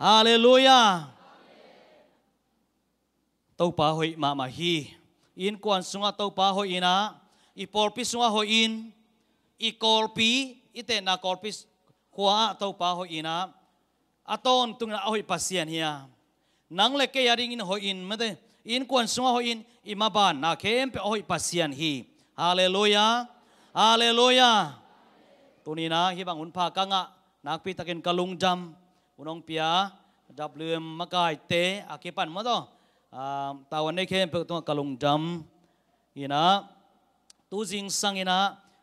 Hallelujah. Tau pa hoi ma ma hi. In quan sunga tau pa hoi ina. I porpi sunga hoi in. I I Ite na korpi khua tau pa hoi ina. Aton tung na hoi pasien hiya. Nang le ke yaring in hoi in. Mede in quan sunga hoi in. Ima ban na kem pe hoi pasien hi. Hallelujah. Hallelujah. Tunina hi bangun pa kanga. Nakpitakin kalung jam unong pia WM makai te akipan mo to ah, tawan ne khem pe to kalung dam ina tu jing sang ina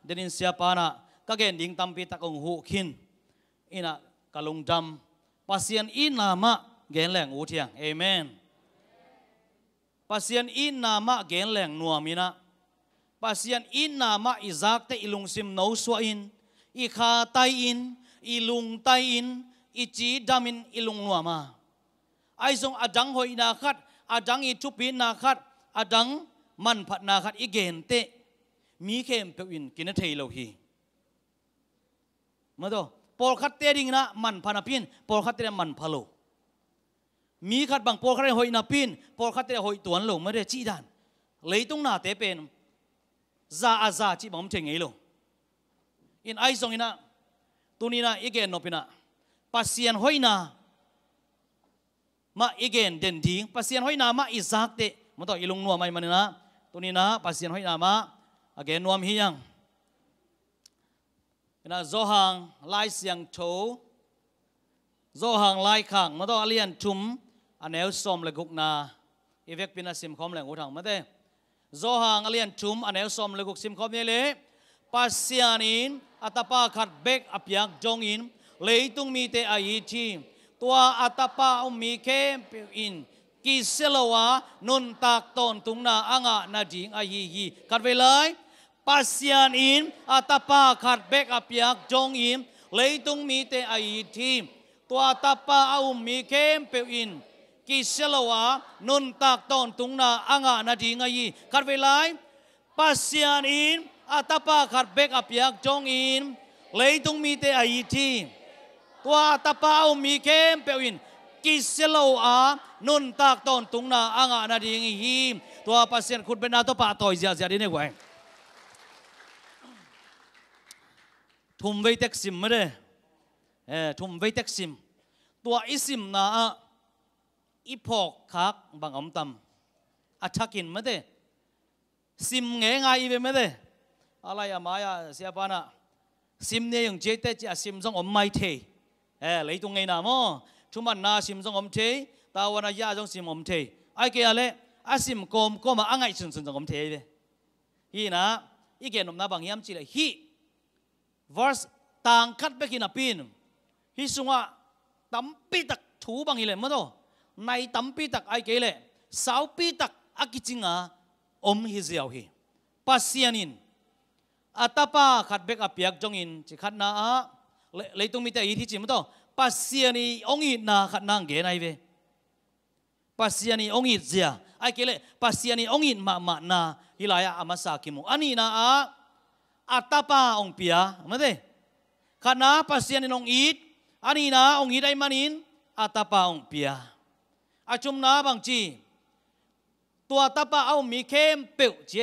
denin siapa na ka gen ding tam pi takong hu khin ina kalung dam pasien ina ma gen leng u thiang amen pasien ina ma gen leng nuamina pasien ina ma izak te ilung sim no suain i kha tai in ilung tai in อีจีดามินอิลุงนัวมาไอทรงอดังหอยนาคัดอดังอิทุปีนาคัดอดังมันพัดนาคัดอีเกนเตมีเข้มเปวินกินเทโลฮีมาดูปอลคัดเตดิงนะมันพานาพินปอลคัดเตมันพะโลมีคัดบางปอลคัดหอยนาพินปอลคัดเตหอยตวนโลไม่ได้จีดันเลยตองหน้าเตเป็นซาอาซาจีบอมเชงไงโลอินไอทรงอินะตุนีนะอีเกนโนปินะ pasien na, ma igen den ding pasien na, ma izak te mo to ilung nuam mai manina tunina pasien na ma again nuam hi yang na zo hang lai siang tho zo hang lai khang mo to alian chum, anel som le guk na evek pina sim khom le uthang ma te zo hang alian thum anel som le guk sim khom ne le pasianin atapa khat bek apyak jongin leitung mi te ai chi tua atapa um mi ke in ki selawa nun tak ton tung na anga na ding ai hi kat ve lai pasian in atapa khat bek apiak jong im leitung mi te ai chi tua atapa um mi ke in ki selawa nun tak ton tung na anga na ding hi. kat ve lai pasian in atapa khat bek apiak jong in leitung mi te ai chi ตัวตะเปามีเ้มเปีวินกิเซโลอานุนตากตอนตุงนาอ่างานาดีงฮีมตัวปัสเซียนคุณเป็นนาตัวป่าต่อยเสียเสียดีนี่ไวทุ่มไว้เต็กซิมไม่ได้เออทุ่มไว้เต็กซิมตัวอิซิมนาอีพอกคักบางอมตำอัชักินไม่ได้ซิมเงยงายไงไม่ได้อะไรอะมาอะเสียปานะซิมเนี่ยยังเจ๊เตจิซิมซองอมไม่เท ê lấy tung ngay nào mò chúng mình na sim trong ông thế tao vào na ya sim ông thế ai kia lẽ à sim com com mà anh ấy sừng sừng trong ông thế đấy hi na ý kiến ông bằng yam chỉ là hi verse tang cắt bên kia pin hi sung à tấm pi tắc thú bằng hi lệ mất đâu này tấm pi tắc ai kia lệ sáu pi tắc akichinga om hi hi pasianin atapa khatbek apiak jongin chi khatna a เลยต้องมีแต่อีที่จิมต้องปัสเซียนีองอีนาขัดนางเกนายเวปัสเซียนีองอีเจียไอ้เกลปัสเซียนีองอีมามานาฮิลายาอามาสากิมุอันนี้นะอาอัตตาปาองเปียมาเด้ขัดนาปัสเซียนีองอีอันนี้นะองอีได้มานินอัตตาปาองเปียอาจุมนาบางจีตัวตาปาเอามีเข้มเปิวเจ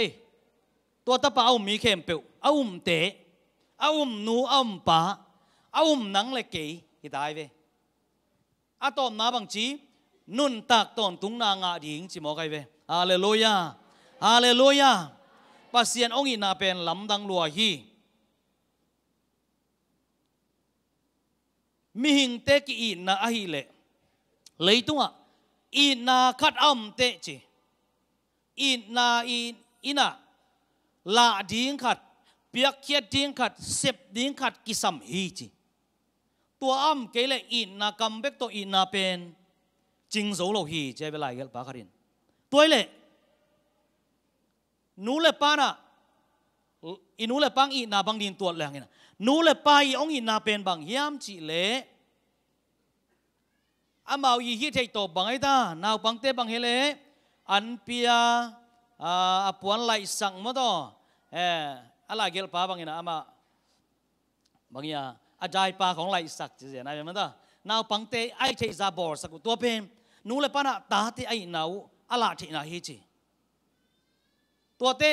ตัวตาปาเอามีเข้มเปิวเอาอุ้มเตะเอาอุ้มนูเอาอุ้มปาอาุ้มนังเลยเกยฮิตายเวอาตอมนาบังจีนุ่นตักตอนตุงนางาดิ่งจิมอไกเวฮาเลลูยาฮาเลลูยาปัสเซียนองอินาเป็นลำดังลัวฮีมิหิงเตกีอินาอหิเล เลยตัวอินาคัดอัมเตจีอินาอินอินาลาดิ่งขัดเปียกเคียดดิ่งขัดเสพดิ่งขัดกิสัมฮีจีตัวอ้ําเกลอินนากำเบกตัวอินนาเป็นจิงโซโลฮีเจเวลายเกลปาคารินตัวเละนูเลปานะอินูเลปังอินาบังดินตัวแรงเนี่ยนูเลปาอีองอินาเป็นบังเฮียมจิเละอามาอีฮิตใจตบบังไอ้ตานาวบังเตบังเฮเลอันเปียอาปวนไหลสั่งมาต่อเอออะไรเกลปาบังเนะอามาบังยาอาจารย์ปาของไลสักจะเสียนายมันตานาวปังเตไอเทซาบอร์สกุตัวเป็นนูเลปานะตาที่ไอนาวอลาที่นาฮิจิตัวเต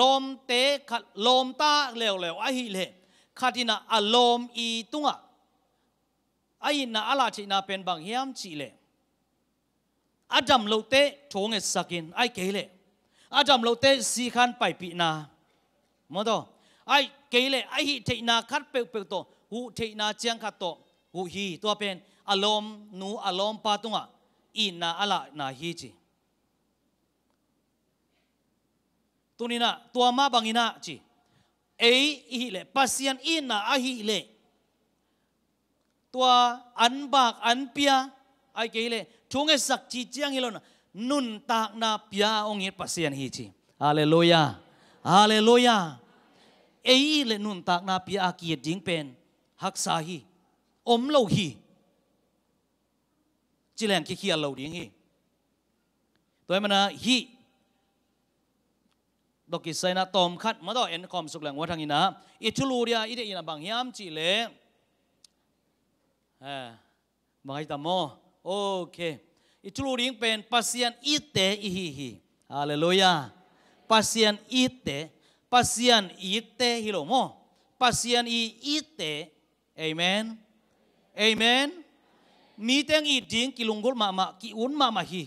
ลมเตขดลมตาเลวเลวไอฮิเลขัดินาอารมณ์อีตุงะไอนาอลาที่นาเป็นบางเฮียมจีเลอาดำมราเตทงเงสักินไอเกลเลอาดำมราเตสีขันไปปีนาโมโตไอ cái lệ ai hi thấy na khát bẹo bẹo to hu thấy na chiang khát to hu hi tua pen alom nu alom pa tunga in na ala na hi chi tunina tua ma bangina chi ei hi le pasian in na a hi le tua an bạc an pia ai cái lệ chúng cái sắc chi chiang hi lo nun tak na pia ông hi pasian hi chi hallelujah hallelujah เอ้เลนุนตากนาปีอากีดยิงเป็นฮักซาฮีอมโลฮีจิแรงคีคเขียโลดิ้งฮีตัวมันนะฮีดอกิสัซนาตอมขัดมาต่อเอ็นคอมสุกแรงว่าทางนี้นะอิทุลูเรียอิเดียนะบางยามจิเลเบางไอตามอโอเคอิทุลูดิ้งเป็นปัสยันอิเตอิฮีฮีฮาเลลูยาปัสยันอิเตพัสยันอิตเตฮิโลโมพัสยันอิอิตเตเอเมนเอเมนมีแตงอิดิงกิลุงกุลมามากิอุนมามาฮี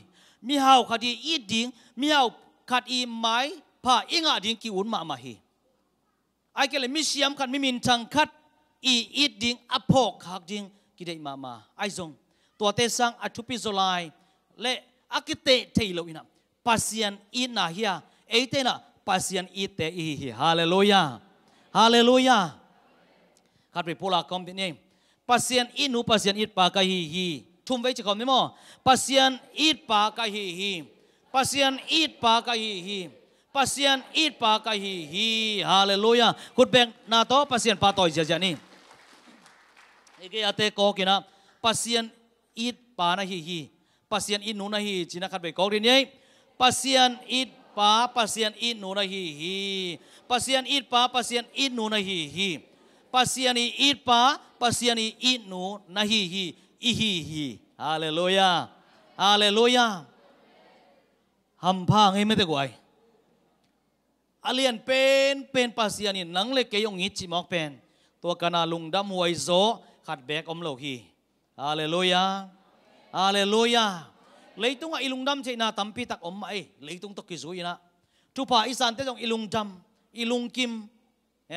มีเฮาขัดอีดิงมีเฮาขัดอีไม้ผ้าอิงอดิงกิอุนมามาฮีไอเกลมีเชียมขัดมีมินทังขัดอีอิดิงอภพขักดิงกิได้มามาไอซงตัวเตสังอาชุปิโซไลเละอากเตเทโลอินะพัสยันอินาฮียเอเตนะ pasian ite i hallelujah hallelujah khat ri pula kom ti ni pasian inu pasian it pa ka hi hi thum ve chikom ni mo it pa ka hi hi pasian it pa ka hi hi pasian it pa ka hi hi hallelujah kut beng na to pasian pa toy ja ja ni ege ate ko kina pasian it pa na hi hi pasian inu na hi china khat ve ko ri ni pasian it pa pasien in nu na hi hi pasien it pa pasien in nu na hi hi pasien it pa pasien in nu na hi hi i hi hi hallelujah hallelujah hầm phang ấy mới thế alien pen pen pasien in nang le ke yong ngit chi pen to kana lung dam huai zo khat bek om lo hi hallelujah hallelujah ลยตุงอิลุงดำใช่นาตัมพีตักอมไอเลยตุงตกิซุยนะทุพาอีสันเตจงอิลุงดำอิลุงกิมเอ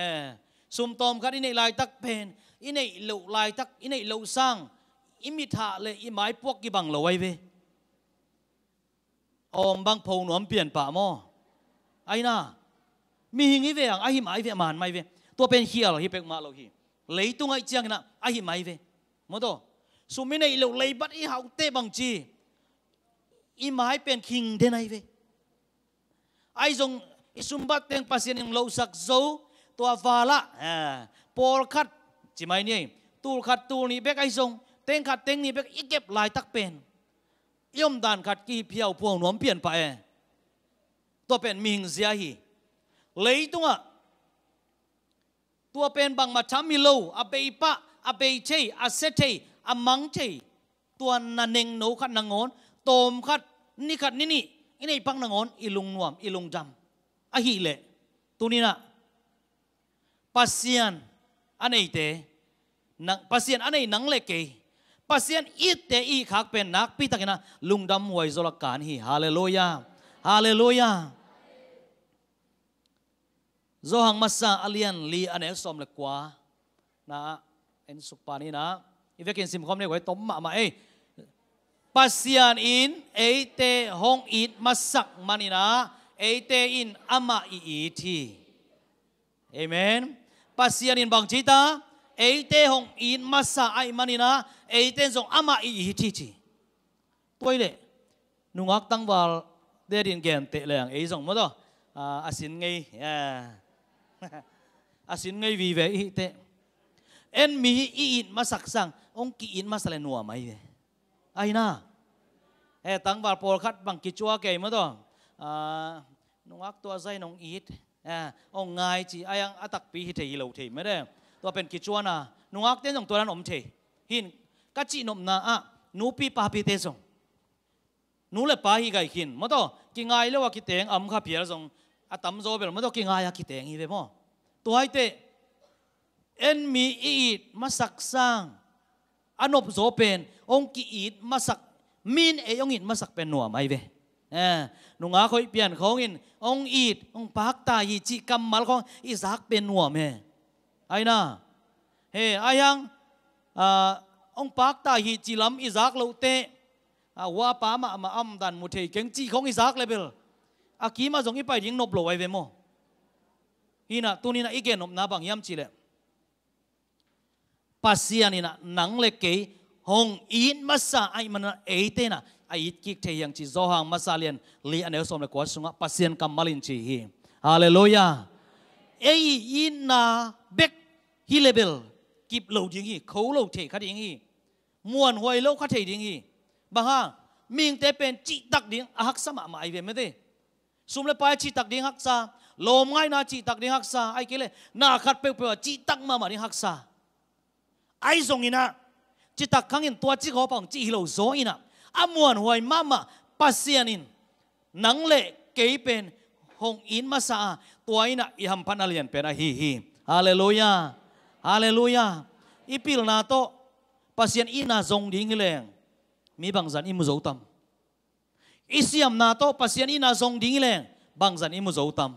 สุมตอมขัดอินลายตักเพนอินไอลลายตักอินไอลสร้างอิมิทาเลยอิหมายพวกกิบังเลไว้เวอมบังพงหนวมเปลี่ยนป่าม้อไอ้น่ามีหิงอีเวงไอ้หิมไอ้เวมานไม่เวตัวเป็นเขียวหรอฮิเป็กมาเราฮิเลยตุงไอ้เจียงน่ะไอ้หิมไอ้เวมั้งตัวสมันียเราเลยบัดไอ้หาวเตบังจีอีหมายเป็นคิงเดนไอเวไอจงอิสุมบัตเตงปัสเนงเลาสักโซตัวฟาละปอลคัดจิไมเนี่ยตูลคัดตูนี่เบกไอจงเต็งคัดเต็งนี่เบกอีเก็บลายตักเป็นย่อมดานคัดกีเพียวพวงหนวมเปลี่ยนไป ตัวเป็นมิงเสียหีเลยตัวตัวเป็นบางมาชามิโลอเบปะ อเบเชอเซเชอมังเชตัวนันเองโนขัดนงอนตมขัดนี่ขัดนี่นี่อันนี้ปังนงอนอีลุงนวมอีลุงจำอะฮีเลตัวนี้นะปัสเซียนอันไหนเตนังปัสเซียนอันไหนนังเล็กเกปัสเซียนอีเตอีขักเป็นนักพิทักนะลุงดำหวยโจรการฮีฮาเลลูยาฮาเลลูยางมัซ Zohang masa a l i อ n อมเล e som le kwa na en s u k p ีนะอีเวกินซิมคอมเนี่ยไว้ต้มมา a ei pasian in eite hong it masak manina eite in ama iiti amen pasian in bang chita eite hong in masa ai manina eite zong ama iiti i thi thi toile nungak tangwal derin gen te lang ei zong modo asin à, à ngei à. asin ngei vi ve i te en mi i in masak sang ong ki in masale nuwa mai ai na he eh, tang wal por khat bang ki chua ke ma do a nong ah, ak to zai nong it a eh, ong ngai chi ayang atak pi hi thei lo thei ma de to pen na nong ak te nong to ran om thei hin ka chi nom na a nu pi pa pi te song nu le pa hi gai hin ma do ki ngai lo wa ki teng am kha pier song atam zo bel ma do ki ngai ya ki teng hi ve mo hai te en mi i it ma sak sang anop zo pen ong ki it ma มินเอยองอินมาสัก เป็นหน่วมไอเวเออหนุงอาคอยเปลี่ยนของอินองอีดองปากตายีจิกรรมมาของอิสักเป็นหน่วมเฮไอนะเฮไอยังองปากตายีจิลำอิสักเลวเตะว่าป้ามามาอัมดันมุทัยเก่งจีของอิสักเลยเปล่อากีมาส่งอีไปยิงนบโลไอเวมอฮีน่ะตัวนี้นะอีเกนนบนาบังยำจีเลปัสยานีน่ะนังเล็กเกย hong in masa ai mana ate na ai it kik the yang chi zo hang masalian li anel som le kwa sunga pasien kamalin chi hi hallelujah ei in na bek hi kip lo ding hi khâu lo the kha ding hi muan hoi lo kha the ding hi ba ha ming te pen chi tak ding a hak sama mai ve me de sum le pa chi tak ding hak sa lom ngai na chi tak ding hak sa ai kele na khat pe pe chi tak ma ma ding hak sa ai zong ina chỉ ta khăng in tua chỉ khó bằng chỉ hiểu rõ in à amuan hoài mama pasianin nắng lệ kế bên hong in masa sa tua in à iham pan alien pen hi hi hallelujah hallelujah ipil na to pasien ina zong ding leng mi bang zan imu zau tam isiam na to pasien ina zong ding leng bang zan imu zau tam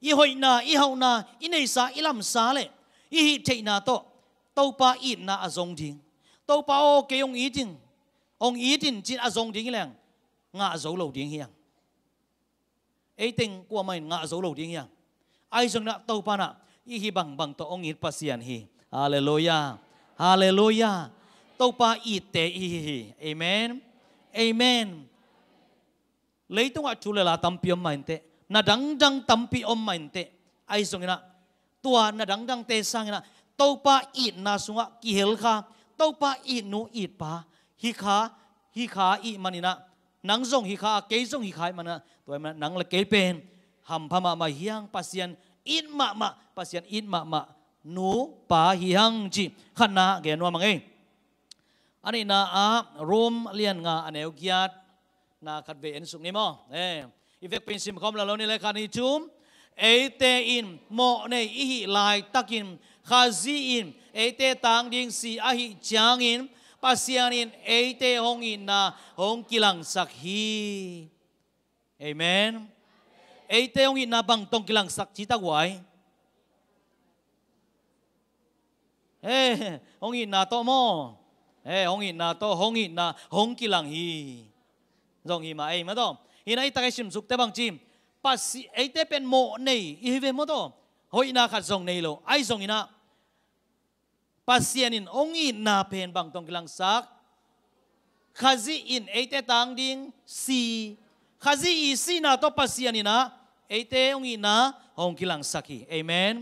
i hoi na i hau na i nei sa i lam sa le i hi thei na to tau pa i na a zong ding tô bao cái ông ý tin ông ý tin chỉ à dùng tiếng làng ngạ dấu lầu tiếng hiang ấy tình của mình ngạ dấu lầu tiếng hiang ai dùng nạp tô pa nạ ý hi bằng bằng tô ông ý pasian hi hallelujah hallelujah tô pa ít tế ý hi amen amen lấy tung à chú là tâm pi ông mình tệ na đăng đăng tâm pi ông mình tệ ai dùng nạp tua na đăng đăng tê sang nạp tô pa ít na sunga kihel kha เต้าปาอีนูอีปาฮิคาฮิคาอีมันนะนังซงฮิคาเกยซงฮิคามันนะตัวมันนังละเกยเป็นหัมพมามาฮียงพัสยันอินมามาพัสยันอินมามานูปาฮียงจีขันนาแกนว่ามังเองอันนี้นะอารูมเลียนงาอันเอวกียัดนาคัดเวนสุกนี่มั้งเอออีเวกเป็นสิมคอมแล้วนี่เลยคันนี้จุ่ม ate in mo ne i hi lai takin khazi in ate tang ding si a hi chang in pasian in ate hong in na hong kilang sak hi amen ate hong in na bang tong kilang sak chi ta wai eh hong in na to mo eh hong in na to hong in na hong kilang hi rong hi ma ai ma to hi na ta ka sim suk te bang chim ปัสไอเตเป็นโมในอีเวมโตหอยนาขัดทรงในโลไอทรงอินะปัสยานินองอินนาเพนบางตรงกลังซักขจีอินไอเตตังดิงซีขจีอีซีนาโตปัสยานินะไอเตองอินาองกิลังซักีเอเมน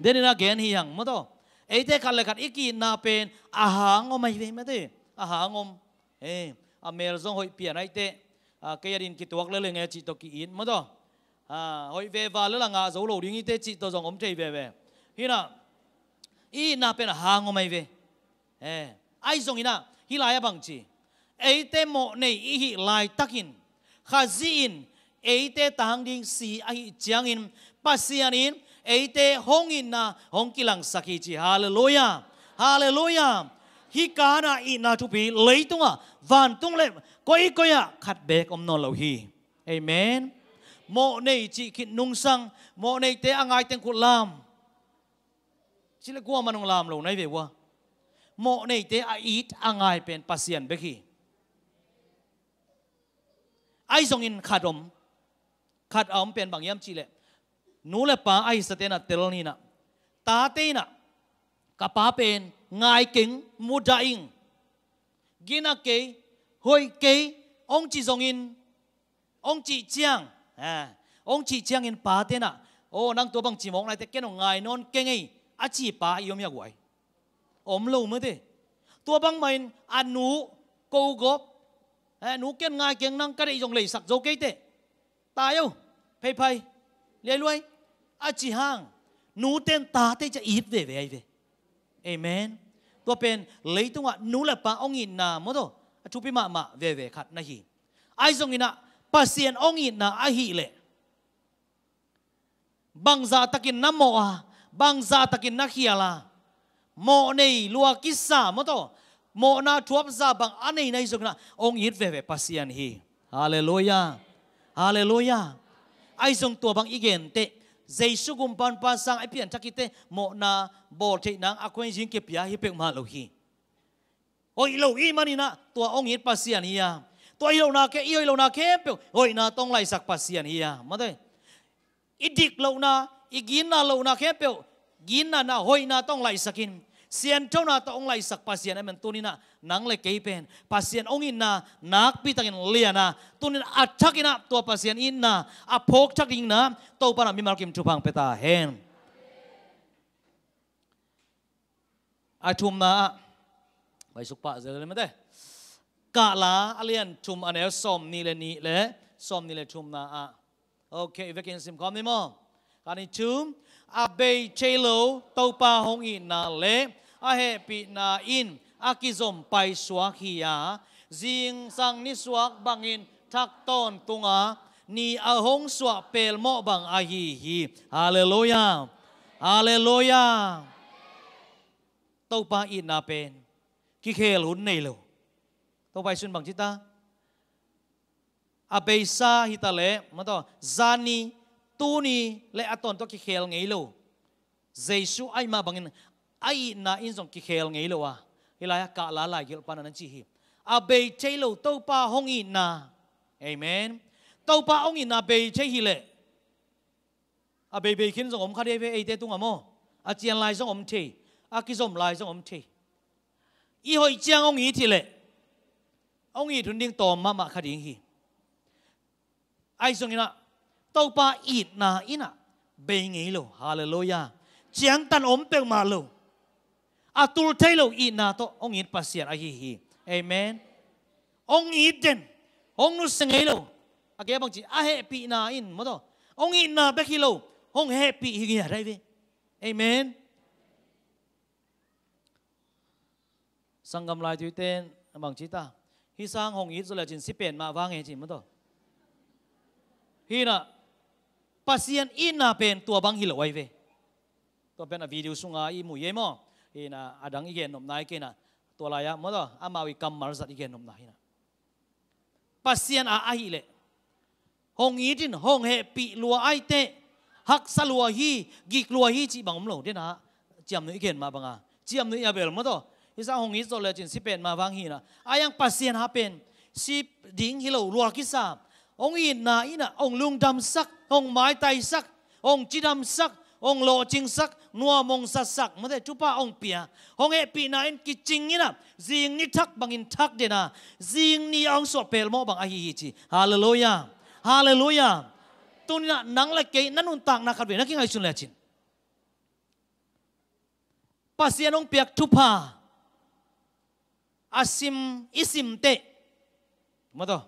เดนินาเกนฮิยังมโตไอเตคันเลยขัดอีกีนาเพนอาหางอมไม่เวมเตอาหางอมเออเมลซงหอยเปียนไอเต kaya din k i t u w ต k l a l เล g เ g a y o n chito kiin mo to. à hồi về và lỡ là ngà dấu lầu đi nghĩ tê chị tôi dòng ống chạy về về khi nào y na bên hàng ngô mày về ê ai dòng ý na khi lại bằng chị ấy tế mộ này y hi lại tắc in khá gì in ấy tế tăng đi si ai chiang in pasian in ấy tế hong in na hong kilang saki chị hallelujah hallelujah hi cá na ý na chú bị lấy tung à vạn tung lên coi coi à khát bẹc om non lầu hi amen โมในจีคิดนุงสังโมในเตะงายเต็งคุลามสิลกัวมันงลามลงไหนเวะโมในเตออีตางายเป็นปัสเซียนเบกีไอ้ทรงอินขาดอมขาดอมเป็นบางยามจีเลนูเลป้าไอ้สเตนัตเตลนีนะตาเตนะกับป้าเป็นงายเก่งมุดาอิงกินาเกยหอยเกยองจีทรงอินองจีเจียง ông chỉ chiang in pa thế na ô nang tôi bằng chỉ mong lại thế cái nó ngài non cái ngay à chỉ pa yêu miệng quậy ôm lâu mới thế tôi bằng mình ăn à, nú câu góp à nú cái ngài kiêng năng cái đấy dùng lấy sạc dấu cái thế ta yêu pay pay lấy lui à chỉ hàng nú tên ta thế cho ít về về ai về amen tôi bên lấy tung ạ là pa ông nhìn nà mới thôi chú bị mạ mạ về về khát na hi ai dùng ina pasien ong in na a hi le bangza takin na mo bang za takin na khiala mo nei lua kisa mo to mo na thuap za bang anei nai jong na ong hit ve ve pasien hi hallelujah hallelujah ai zong tua bang igen te Jesus gumpan pasang ai pian takite mo na bol te nang akwen jing ke pia hi pek ma lo hi oi lo i manina tua ong hit pasien hi ya ตัวอีโลนาเคอีเโลนาเคเปียวโอ้ยนาต้องไล่สักปัสเซียนเฮียมาได้อีดิกเโลนาอีกินนาเโลนาเคเปียวกินนานาโอ้ยนาต้องไล่สักินเสียนเจ้านาต้องไล่สักปัสเซียนไอ้มันตัวนี้นะนังเลยเกียเป็นปัสเซียนองอินนานักพิทักษงเลียนาตัวนี้อัดชักินะตัวปัสเซียนอินนา อภพกชักยิงนาตัวปนามีมารกิมจูบังเปตาเฮนอาชุมนาไปสุกปะเจอเลยมั้ยเด้กาลาอเลียนชุมอันเอลสอมนี่เลยนี่เลยสอมนี่เลยชุมนาอะโอเคเวกินสิมคอมนี่มอการนี้ชุมอาเบเชโลเต้าปาหงอินนาเลอาเฮปีนาอินอากิซมไปสวากียาจิงสังนิสวกบังอินทักตอนตุงานี่อาหงสวเปลโมบังอาฮีฮีฮาเลโลยาฮาเลโลยาเต้าปาอินนาเป็นกิเคลุนในโล to vai sun bang chita abeisa hitale mato zani tuni le aton to ki khel ngei lo jesu ai ma bangin ai na in song ki khel ngei à? lo wa hilaya ka la la gel pan nan chi hi abe abei chelo tàu pa hongi na amen tàu pa ongi na abe che hi lệ abe bei khiến song om khai về ai ei tung amo a chian lai song om thi a ki song lai jong om thi i hoi chiang ongi thi lệ ông ít thuần điên tò mà mà khá điên hi ai xong ina tàu pa ít na ina bê nghĩ lo hallelujah chẳng tan ôm bèo mà lo à tu thấy lo ít na to ông ít pasien ai hi hi amen ông ít den ông nu sinh nghĩ lo à cái bằng chỉ à happy na in mà to ông ít na bê khi lo ông happy hi kia đây amen, sang gam lai tu tên bằng chỉ ta hi sang hong ít rồi là chính ship bền mà vang nghe chỉ mất đó hi na pasien in na bền tua bang hi lo ai về tua bền là video sung à i mùi mo hi na adang igen nom nai kia na tua lai à mất đó amawi cam mar zat igen nom nai na pasien à ai lệ hong ít in hong hệ bị lúa ai tệ hắc sa lúa hi gik lúa hi chỉ bằng ông lẩu thế na chiam nữa igen mà bằng à chiam nữa nhà bền mất đó isa hong is dole chin si pen ma wang hi na ayang pasien ha pen si ding hi lo luar ki sa ong à? e in na ina ong lung dam sak ong mai tai sak ong chi dam sak ong lo ching sak nuwa mong sa sak mo te chupa ong pia ong e pi na in ki ching ina jing ni thak bang in thak de na jing ni ong so pel mo bang a hi hi chi hallelujah hallelujah tunina nang la ke nanun tak na khat ve na ki ngai chun la chin pasian ong piak thupa asim isim te mà đó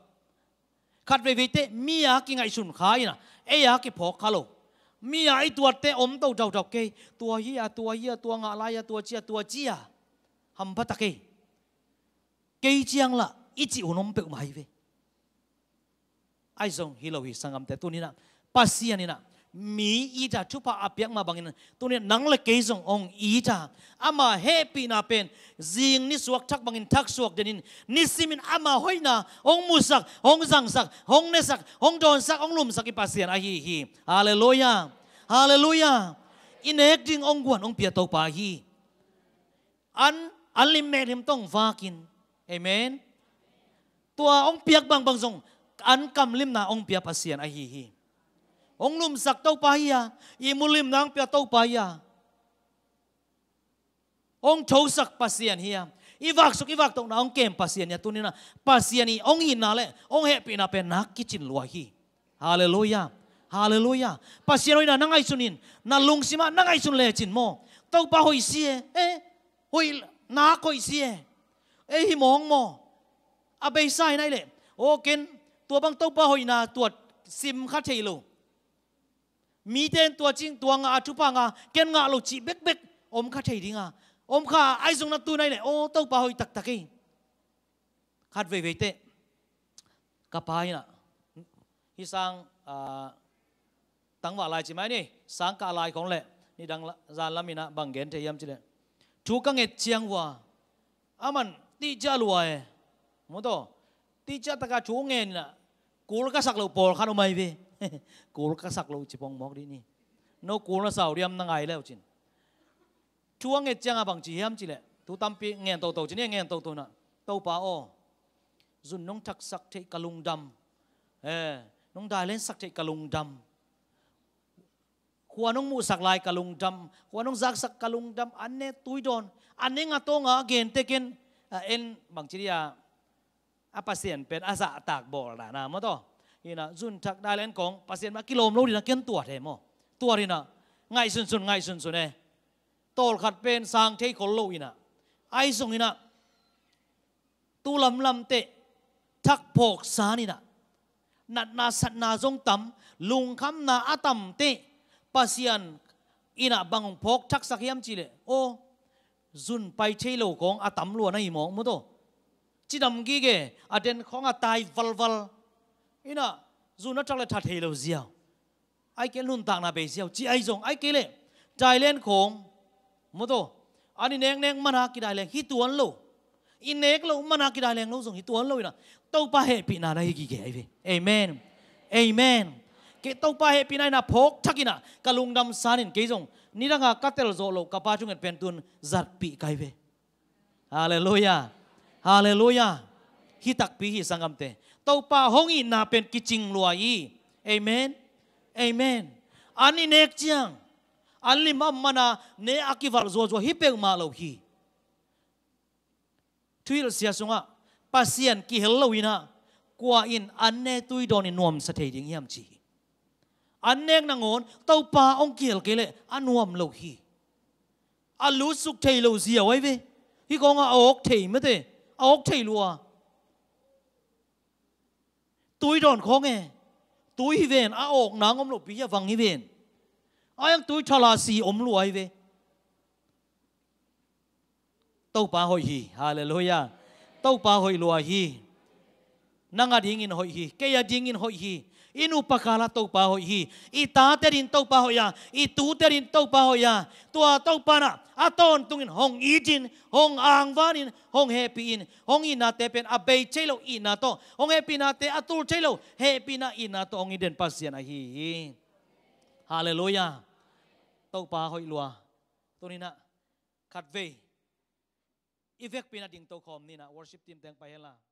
khát về vị te mi à cái e ngày sùn khai na ai à cái phò khalo mi ai tuột te om tàu trâu trâu kê tua hi tua hi tua ngã lai à tua chia tua chia hầm bát tắc kê kê chiang là ít chịu nôm bẹo mày về ai zong hi lo hi sang am te tu ni na pasian ni na mi i ta chupa apiak ma bangin tu ne nang le ke zong ong i ta ama happy na pen zing ni suak thak bangin thak suak denin ni simin ama hoina ong musak ong zang sak ong ne sak ong don sak ong lum sak i pasien a hi hi hallelujah hallelujah in acting ong guan ong pia to pa hi an alim me him tong vakin amen tua ong piak bang bang zong an kam lim na ong pia pasien a hi hi ông lùm sạc tàu bay à y mu nang pia tàu bay à ông thâu sạc pasien hiya i vak suk i vak tong na ông kem pasien ya tunina pasien i ông hin na le ông he pi na pe na kitchen lua hi hallelujah hallelujah pasien oi na nangai sunin na lung sima nangai sun le chin mo tàu pa hoi si e eh hoi na koi si e eh hi mong mo abei sai nai le ô kiến tua băng tàu pa hoi na tuột sim khát chei lu มีเตนตัวจริงตัวงาจุปังาเกนงาเราจีเบกเบกอมข้าใช่ดิงาอมข้าไอ้ทรงนัตุนายเนี่ยโอ้เต้าป่าหอยตักตักเองขัดเวเวเตะกระพายน่ะฮิสังตั้งว่าลายใช่ไหมนี่สังกาลายของแหละนี่ดังจานละมินะบังเกนเทียมจีเลยชูกังเอเชียงว่าอามันตีจ้าลวยมั้งโตตีจ้าตะกาชูเงินน่ะกูรักสักเหล่าปอลข้ารู้ไหมพี่กูรกสักโลจิปองมอกดีนี่นกูรสาวเรียมนังไงแล้วจินช่วงเงจังอ่ะบางจีเฮมจิเละทุตัมปีเงี้ยโตโตจีเนี่ยเงี้ยโตโตน่ะโตป้าอ้อจุนน้องทักสักเทกะลุงดำเออน้องได้เล่นสักเทกะลุงดำควาน้องมูสักลายกะลุงดำควาน้องซักสักกะลุงดำอันเนี้ยตุยโดนอันเนี้ยงาโตงาเกนเตกินเอ็นบางจีเดียอาปาเซียนเป็นอาสาตากบ่อละนะมั้งต่อนี่นะจุนทักได้เล่นของปเซียนมากิโลมรู้ดีนะเกี่ยนตัวเทมอตัวี่นะง่ายสุนสุนง่ายสุนสุนเอโตลขัดเป็นสางเทคนลูกี่นะไอส่งี่นะตูลำลำเตะทักโพกสานี่นะนัดนาสัตนาจงตำลุงคำนาอาตำเตะปเซียนอินะบางพกทักสักยามจีเลยโอ้จุนไปเทโลของอาตำลัวนะอีหมองมุโตจิดำกี้เกอเดนของอาตายวัลวัล ina zu na chak le that hei lo zia ai ke lun tak na be zia chi ai zong ai ke le dai len khom mo to ani neng neng mana ki dai len hi tuan lo in nek lo mana ki dai len lo zong hi tuan lo ina to pa he pi na dai ki ge ai ve amen amen ke to pa he pi na na phok thakina kalung dam sanin ke zong ni ranga katel zo lo kapa chung en pen tun zat pi kai ve hallelujah hallelujah hi tak pi hi sangam te tàu pa hong in na pen kiching lua yi amen amen ani nek chiang ali mam mana ne akivar zo zo hi pe ma lo hi thuil sia sunga pasien ki hello na, kwa in anne tui don in nuam sa thei ding yam chi annek na ngon tàu pa ong kiel kele anuam lo hi alu suk thei lo zia wai ve hi ko nga ok thei me te ok thei lua tôi đòn khó nghe tôi hi ven a ok na ngom lo pia wang hi ven ayang tôi là xì om lu ai ve tâu pa hoi hi hallelujah tâu pa hoi lua hi nanga ding in hoi hi ke ya ding in hoi hi inupakala pahoihi. Itaterin tau pahoya, ituterin tau pahoya, tua tau pana, aton tungin hong ijin, hong angvanin, hong happy in hong inatepen abei chelo inato, hong happy hepinate atul chelo, happy hepina inato, hong iden pasian ahihi. Hallelujah. Tau pahoy lua. Tunina, katvey. Ivek pinading tau ni na worship team tayang pahela.